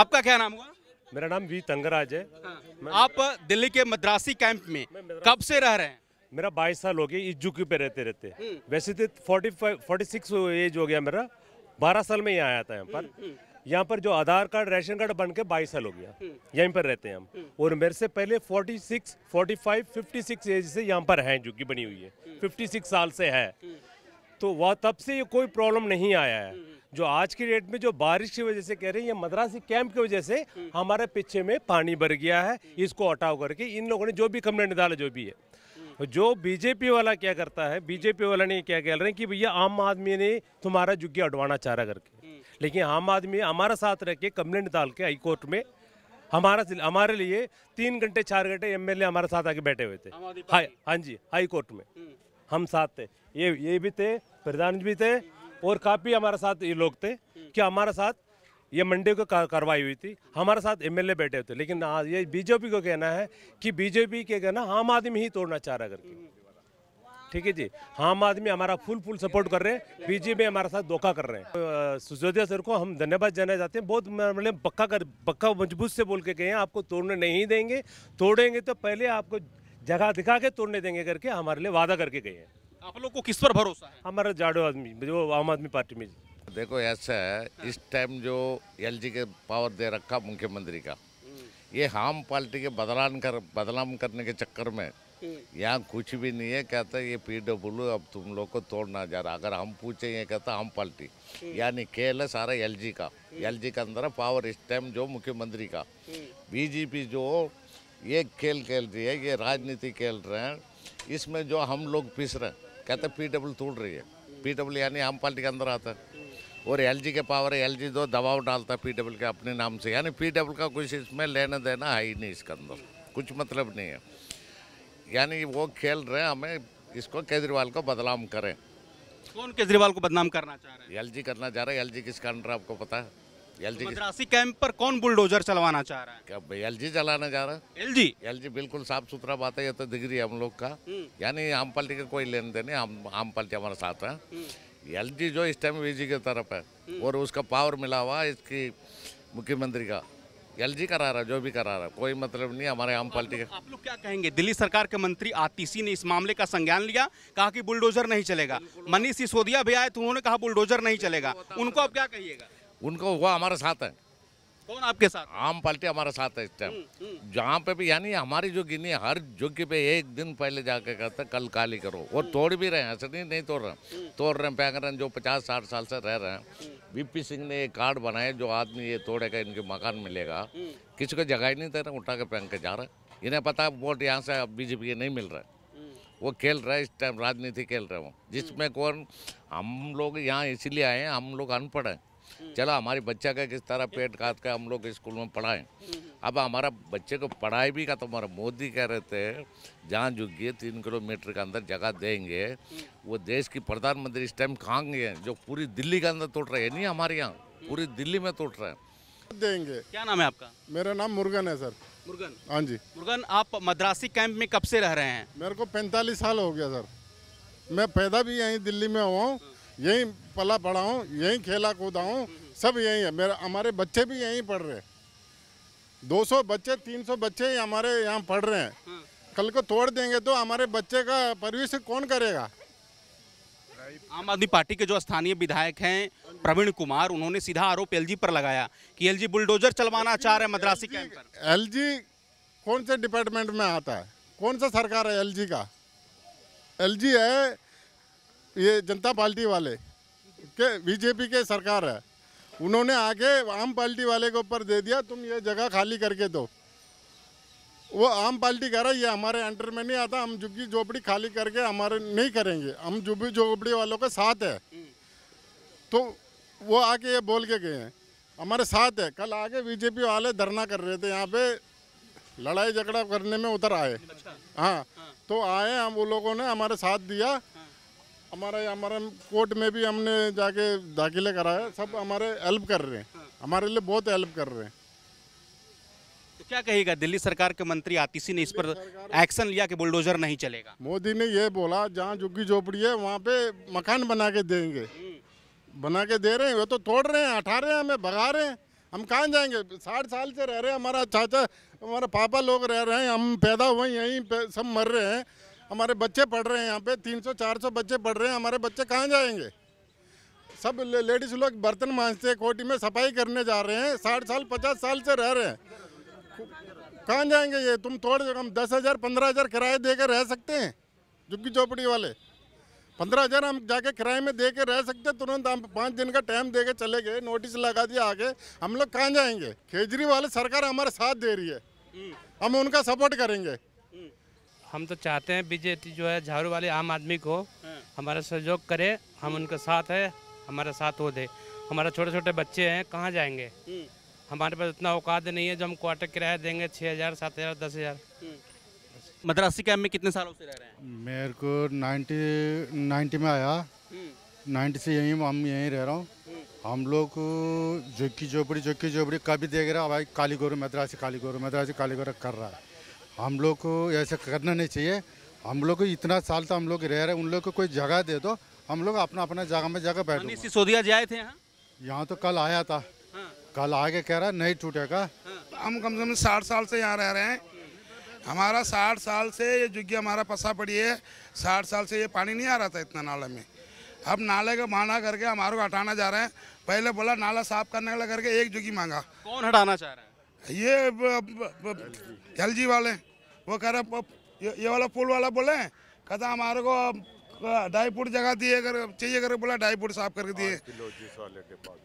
आपका क्या नाम हुआ मेरा नाम वी तंगराज है हाँ। आप दिल्ली के मद्रासी कैंप में कब से रह रहे हैं मेरा बाईस साल हो गया इज्जुकी पे रहते रहते हम्म। वैसे तो forty five forty six age हो गया मेरा बारह साल में यहाँ आया था यहाँ पर हम्म, हम्म। यहाँ पर जो आधार कार्ड राशन कार्ड बन के बाईस साल हो गया यहीं पर रहते हैं हम और मेरे से पहले 46, 45, 56 एज से यहाँ पर हैं जो कि बनी हुई है 56 साल से है तो वह तब से ये कोई प्रॉब्लम नहीं आया है जो आज की डेट में जो बारिश की वजह से कह रहे हैं ये मद्रासी कैंप की वजह से हमारे पीछे में पानी भर गया है इसको हटाओ करके इन लोगों ने जो भी कम्प्लेंट डाला जो भी है जो बीजेपी वाला क्या करता है बीजेपी वाला ने क्या कह रहे हैं कि भैया आम आदमी ने तुम्हारा जुग्गी अडवाना चाह रहा करके लेकिन आम आदमी हमारा साथ रह के कम्प्लेंट डाल के हाईकोर्ट में हमारा हमारे लिए तीन घंटे चार घंटे एमएलए हमारे साथ आके बैठे हुए थे हाँ हाँ जी हाईकोर्ट में हम्म। हम साथ थे ये ये भी थे प्रधान भी थे और काफ़ी हमारे साथ ये लोग थे कि हमारे साथ ये मंडी को कार्रवाई हुई थी हमारे साथ एमएलए बैठे हुए थे लेकिन ये बीजेपी को कहना है कि बीजेपी के कहना आम आदमी ही तोड़ना चाह रहा करके ठीक है जी आम आदमी हमारा फुल फुल सपोर्ट कर रहे हैं बीजेपी हमारे साथ धोखा कर रहे हैं सुजोदिया सर को हम धन्यवाद जाना चाहते हैं बहुत मतलब पक्का कर पक्का मजबूत से बोल के गए हैं आपको तोड़ने नहीं देंगे तोड़ेंगे तो पहले आपको जगह दिखा के तोड़ने देंगे करके हमारे लिए वादा करके गए हैं आप लोग को किस पर भरोसा है हमारा जाडो आदमी जो आम आदमी पार्टी में देखो ऐसा है हाँ। इस टाइम जो एल के पावर दे रखा मुख्यमंत्री का हम्म। ये हम पार्टी के बदलान कर बदनाम करने के चक्कर में हम्म। यहाँ कुछ भी नहीं है कहता ये पी डब्ल्यू अब तुम लोग को तोड़ना जा रहा अगर हम पूछे ये कहता हम पार्टी हम्म। यानी केल सारा एल जी का एल जी का अंदर पावर इस टाइम जो मुख्यमंत्री का बीजेपी जो ये खेल खेल रही है ये राजनीति खेल रहे हैं इसमें जो हम लोग पिस रहे हैं कहते पी डब्ल्यू तोड़ रही है पी डब्ल्यू यानी आम पार्टी के अंदर आता है और एल जी के पावर है एल जी दो दबाव डालता है पी डब्ल्यू के अपने नाम से यानी पी डब्ल्यू का कुछ इसमें लेना देना है ही नहीं इसके अंदर कुछ मतलब नहीं है यानी वो खेल रहे हैं हमें इसको केजरीवाल को बदनाम करें कौन केजरीवाल को बदनाम करना चाह रहे हैं एल करना चाह रहे हैं एल जी किसका अंडर आपको पता है तो एल जी मद्रासी कैंप पर कौन बुलडोजर चलवाना चाह रहा है क्या भाई एल जी चलाना रहा है एल जी एल जी बिल्कुल साफ सुथरा बात है ये तो दिख रही है हम लोग का हम्म। यानी आम पार्टी का कोई लेन देन आम, आम पार्टी हमारे साथ है हम्म। एल जी जो इस टाइम वी के तरफ है हम्म। और उसका पावर मिला हुआ इसकी मुख्यमंत्री का एल जी करा रहा जो भी करा रहा कोई मतलब नहीं हमारे आम पार्टी का आप लोग क्या कहेंगे दिल्ली सरकार के मंत्री आतिशी ने इस मामले का संज्ञान लिया कहा कि बुलडोजर नहीं चलेगा मनीष सिसोदिया भी आए तो उन्होंने कहा बुलडोजर नहीं चलेगा उनको आप क्या कहिएगा उनको वो हमारे साथ है कौन आपके साथ आम पार्टी हमारे साथ है इस टाइम हम्म, हम्म। जहाँ पे भी यानी हमारी जो गिनी हर जोगी पे एक दिन पहले जाके कहते कल काली करो और हम्म। तोड़ भी रहे हैं ऐसे नहीं नहीं तोड़ रहे तोड़ रहे हैं फेंक रहे हैं जो पचास साठ साल से रह रहे हैं बीपी सिंह ने एक कार्ड बनाए जो आदमी ये तोड़ेगा इनके मकान मिलेगा किसी को जगह ही नहीं दे रहे उठा के पहन के जा रहे इन्हें पता वोट यहाँ से बीजेपी के नहीं मिल रहा है वो खेल रहा है इस टाइम राजनीति खेल रहे हो जिसमें कौन हम लोग यहाँ इसीलिए आए हैं हम लोग अनपढ़ हैं चला हमारे बच्चा का किस तरह पेट काट के हम लोग स्कूल में पढ़ाएं अब हमारा बच्चे को पढ़ाई भी का तो हमारा मोदी कह रहे थे जहाँ गए तीन किलोमीटर के अंदर जगह देंगे वो देश की प्रधानमंत्री इस टाइम खाएंगे जो पूरी दिल्ली के अंदर टूट रहे हैं नहीं हमारे यहाँ पूरी दिल्ली में टूट रहे हैं देंगे क्या नाम है आपका मेरा नाम मुर्गन है सर मुर्गन हाँ जी मुर्गन आप मद्रासी कैंप में कब से रह रहे हैं मेरे को पैंतालीस साल हो गया सर मैं पैदा भी यहीं दिल्ली में हुआ हूँ यहीं पला पढ़ा हूँ यहीं खेला कूदा हूँ सब यहीं है मेरा हमारे बच्चे भी यहीं पढ़ रहे हैं 200 बच्चे 300 बच्चे ही हमारे यहाँ पढ़ रहे हैं हम्म। कल को तोड़ देंगे तो हमारे बच्चे का परविश कौन करेगा आम आदमी पार्टी के जो स्थानीय विधायक हैं प्रवीण कुमार उन्होंने सीधा आरोप एलजी पर लगाया कि एलजी बुलडोजर चलवाना चाह रहे मद्रासी कैंप पर एलजी कौन से डिपार्टमेंट में आता है कौन सा सरकार है एलजी का एलजी है ये जनता पार्टी वाले के बीजेपी के सरकार है उन्होंने आगे आम पार्टी वाले के ऊपर दे दिया तुम ये जगह खाली करके दो वो आम पार्टी कह रहा है ये हमारे अंडर में नहीं आता हम झुग्गी झोपड़ी खाली करके हमारे नहीं करेंगे हम झुग्गी झोपड़ी वालों के साथ है तो वो आके ये बोल के गए हैं हमारे साथ है कल आके बीजेपी वाले धरना कर रहे थे यहाँ पे लड़ाई झगड़ा करने में उतर आए अच्छा। हाँ, हाँ तो आए हम वो लोगों ने हमारे साथ दिया हमारे हमारे कोर्ट में भी हमने जाके दाखिले कराया सब हमारे हेल्प कर रहे हैं हमारे लिए बहुत हेल्प कर रहे हैं तो क्या कहेगा दिल्ली सरकार के मंत्री आतिशी ने इस पर एक्शन लिया कि बुलडोजर नहीं चलेगा मोदी ने ये बोला जहाँ झुग्गी झोपड़ी है वहाँ पे मकान बना के देंगे बना के दे रहे हैं वो तो तोड़ रहे हैं हटा रहे हैं हमें भगा रहे हैं हम कहाँ जाएंगे साठ साल से रह रहे हैं हमारा चाचा हमारे पापा लोग रह रहे हैं हम पैदा हुए यहीं सब मर रहे हैं हमारे बच्चे पढ़ रहे हैं यहाँ पे 300-400 बच्चे पढ़ रहे हैं हमारे बच्चे कहाँ जाएंगे सब लेडीज लोग बर्तन मांझते हैं कोटी में सफाई करने जा रहे हैं साठ साल पचास साल से रह रहे हैं कहाँ जाएंगे ये तुम थोड़े हम दस हज़ार पंद्रह हज़ार किराए दे के रह सकते हैं झुग्गी झोपड़ी वाले पंद्रह हज़ार हम जाके किराए में दे के रह सकते तुरंत हम पाँच दिन का टाइम दे के चले गए नोटिस लगा दिया आगे हम लोग कहाँ जाएंगे केजरीवाल सरकार हमारे साथ दे रही है हम्म। हम उनका सपोर्ट करेंगे हम तो चाहते हैं बीजेपी जो है झाड़ू वाले आम आदमी को हाँ। हमारा सहयोग करे हम उनके साथ है हमारा साथ हो दे हमारा छोटे छोटे बच्चे हैं कहाँ जाएंगे हम्म। हमारे पास इतना औकात नहीं है जो हम क्वार्टर किराया देंगे छः हज़ार सात हज़ार दस हज़ार हम्म। मद्रासी कैम्प में कितने सालों से रह रहे हैं मेरे को नाइन्टी नाइन्टी में आया हम्म। नाइन्टी से यहीं हम यहीं रह रहा हूँ हम लोग झुक्की झोपड़ी झुक्की झोपड़ी कभी देख हैं भाई कालीगोर मद्रासी कालीगोर मद्रासी कालीगोर कर रहा है हम लोग को ऐसा करना नहीं चाहिए हम लोग को इतना साल तो हम लोग रह रहे उन लोग को कोई जगह दे दो हम लोग अपना अपना जगह में जगह बैठे सिसोदिया जाए थे यहाँ तो कल आया था हाँ। कल आगे कह रहा नहीं टूटेगा हाँ। तो हम कम से कम साठ साल से यहाँ रह रहे हैं हमारा साठ साल से ये जुग्गी हमारा पसा पड़ी है साठ साल से ये पानी नहीं आ रहा था इतना नाले में अब नाले का माना करके हमारे को हटाना जा रहे हैं पहले बोला नाला साफ करने वाला करके एक जुगी मांगा कौन हटाना चाह रहा है ये एल जी वाले वो कह रहे ये, वाला पुल वाला बोले कहता हमारे को ढाई फुट जगह दिए अगर चाहिए अगर बोला ढाई फुट साफ करके दिए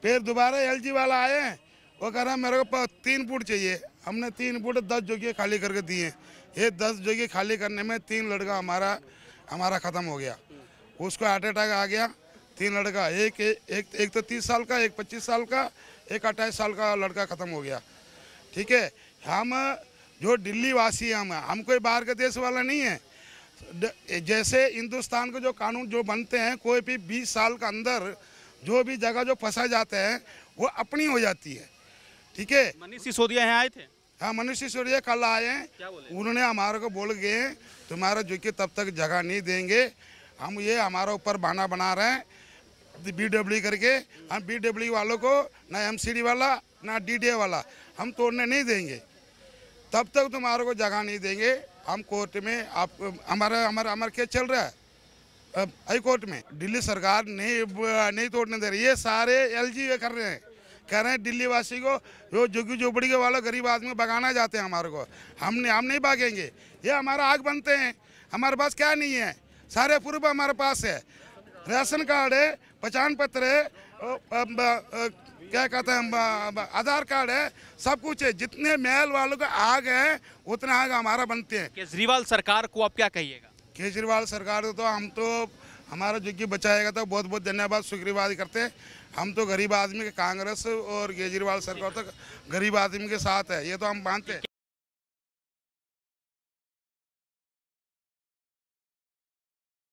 फिर दोबारा एल जी वाला आए वो कह हैं मेरे को तीन फुट चाहिए हमने तीन फुट दस जोगिए खाली करके दिए ये दस जोगी खाली करने में तीन लड़का हमारा हमारा ख़त्म हो गया उसको हार्ट अटैक आ गया तीन लड़का एक एक, एक तो तीस साल का एक पच्चीस साल का एक अट्ठाईस साल का लड़का ख़त्म हो गया ठीक है हम जो दिल्ली वासी हम हम कोई बाहर के देश वाला नहीं है जैसे हिंदुस्तान के जो कानून जो बनते हैं कोई भी बीस साल के अंदर जो भी जगह जो फंसा जाते हैं वो अपनी हो जाती है ठीक है मनीष सिसोदिया यहाँ आए थे हाँ मनीष सिसोदिया कल आए हैं उन्होंने हमारे को बोल गए हैं तुम्हारा जो कि तब तक जगह नहीं देंगे हम ये हमारे ऊपर बाना बना रहे हैं बी डब्ल्यू करके हम बी डब्ल्यू वालों को ना एम वाला ना डी वाला हम तोड़ने नहीं देंगे तब तक तुम्हारे को जगह नहीं देंगे हम कोर्ट में आप हमारा हमारा हमारा केस चल रहा है हाई कोर्ट में दिल्ली सरकार नहीं नहीं तोड़ने दे रही ये सारे एल कर रहे हैं कह रहे हैं दिल्ली वासी को जो झुग्गी झोपड़ी के वालों गरीब आदमी भगाना चाहते हैं हमारे को हमने हम नहीं भागेंगे ये हमारा आग बनते हैं हमारे पास क्या नहीं है सारे पूर्व हमारे पास है राशन कार्ड है पहचान पत्र है क्या कहते हैं आधार कार्ड है सब कुछ है जितने महल वालों का आग है उतना आग हमारा बनते हैं केजरीवाल सरकार को आप क्या कहिएगा केजरीवाल सरकार तो हम तो हमारा जो कि बचाएगा तो बहुत बहुत धन्यवाद शुक्रवाद करते हैं हम तो गरीब आदमी के कांग्रेस और केजरीवाल सरकार तो गरीब आदमी के साथ है ये तो हम मानते हैं